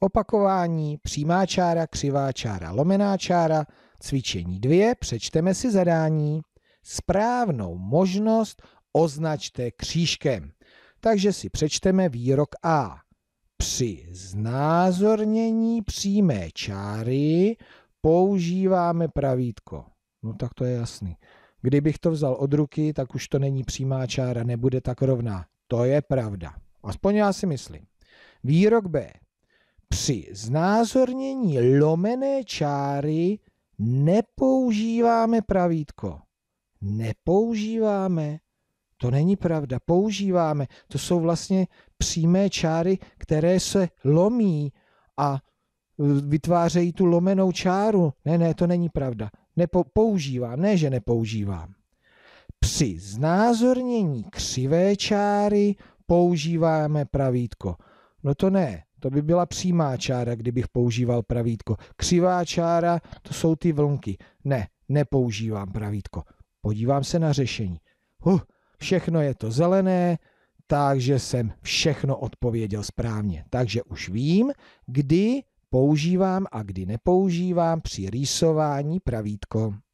Opakování, přímá čára, křivá čára, lomená čára, cvičení dvě. přečteme si zadání. Správnou možnost označte křížkem. Takže si přečteme výrok A. Při znázornění přímé čáry používáme pravítko. No tak to je jasný. Kdybych to vzal od ruky, tak už to není přímá čára, nebude tak rovná. To je pravda. Aspoň já si myslím. Výrok B při znázornění lomené čáry nepoužíváme pravítko. Nepoužíváme. To není pravda. Používáme. To jsou vlastně přímé čáry, které se lomí a vytvářejí tu lomenou čáru. Ne, ne, to není pravda. Nepo, používám, ne, že nepoužívám. Při znázornění křivé čáry používáme pravítko. No to ne. To by byla přímá čára, kdybych používal pravítko. Křivá čára, to jsou ty vlnky. Ne, nepoužívám pravítko. Podívám se na řešení. Huh, všechno je to zelené, takže jsem všechno odpověděl správně. Takže už vím, kdy používám a kdy nepoužívám při rýsování pravítko.